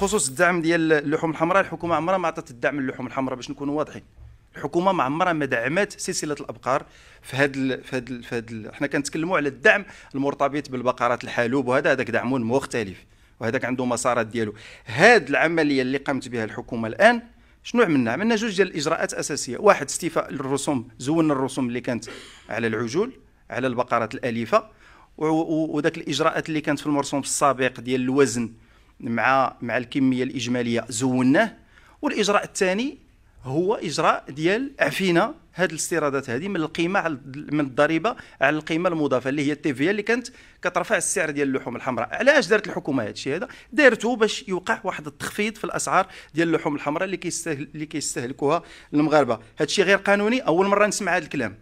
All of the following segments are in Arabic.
بخصوص الدعم ديال اللحوم الحمراء الحكومه عمرها ما عطات الدعم للحوم الحمراء باش نكونوا واضحين الحكومه ما عمرها ما دعمت سلسله الابقار في هذا في هذا في هذا حنا كنتكلموا على الدعم المرتبط بالبقرات الحالوب وهذا هذاك دعم مختلف وهذاك عنده مسارات ديالو هاد العمليه اللي قامت بها الحكومه الان شنو عملنا عملنا جوج ديال الاجراءات اساسيه واحد استيفاء الرسوم زولنا الرسوم اللي كانت على العجول على البقرات الاليفه وذاك الاجراءات اللي كانت في المرسوم السابق ديال الوزن مع مع الكميه الاجماليه زولناه والاجراء الثاني هو اجراء ديال عفينا هذه الاستيرادات هذه من القيمه من الضريبه على القيمه المضافه اللي هي التي في اللي كانت كترفع السعر ديال اللحوم الحمراء علاش دارت الحكومه هذا الشيء هذا دارته باش يوقع واحد التخفيض في الاسعار ديال اللحوم الحمراء اللي كيستهل اللي كيستهلكوها المغاربه هذا الشيء غير قانوني اول مره نسمع هذا الكلام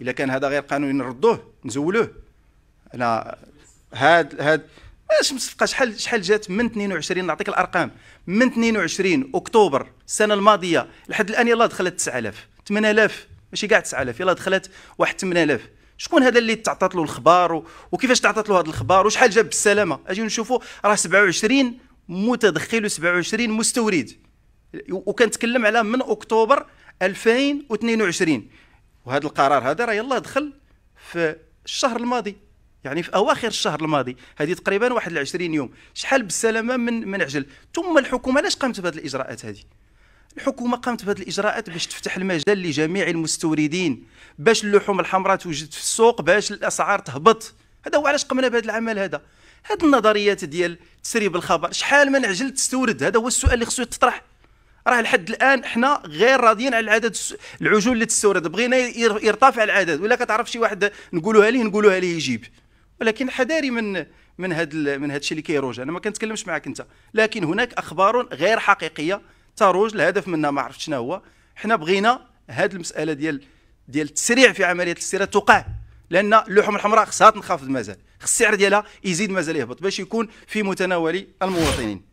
اذا كان هذا غير قانوني نردوه نزولوه انا هاد هاد اش مصفقه شحال شحال جات من 22 نعطيك الارقام من 22 اكتوبر السنه الماضيه لحد الان يلاه دخلت 9000 8000 ماشي كاع 9000 يلاه دخلت واحد 8000 شكون هذا اللي تعطات له الخبار وكيفاش تعطات له هذا الخبار وشحال جاب بالسلامه اجي نشوفوا راه 27 متدخل و27 مستورد وكنتكلم على من اكتوبر 2022 وهذا القرار هذا راه يلاه دخل في الشهر الماضي يعني في اواخر الشهر الماضي هذه تقريبا واحد 20 يوم شحال بالسلامه من من عجل ثم الحكومه علاش قامت بهذه الاجراءات هذه الحكومه قامت بهذه الاجراءات باش تفتح المجال لجميع المستوردين باش اللحوم الحمراء توجد في السوق باش الاسعار تهبط هذا هو علاش قمنا بهذا العمل هذا هاد النظريات ديال تسريب الخبر شحال من عجل تستورد هذا هو السؤال اللي خصو يتطرح راه لحد الان حنا غير راضيين على العدد العجول اللي تستورد بغينا يرتفع العدد ولا كتعرف شي واحد نقولوها ليه نقولوها ليه يجيب ولكن حذاري من من هذا من هذا الشيء اللي كيروج انا ما كنتكلمش معك انت لكن هناك اخبار غير حقيقيه تروج الهدف منها ما عرفتش شنو هو حنا بغينا هذه المساله ديال ديال التسريع في عمليه الاستيراد توقع لان اللحوم الحمراء خصها تنخفض مازال خص السعر ديالها يزيد مازال يهبط باش يكون في متناول المواطنين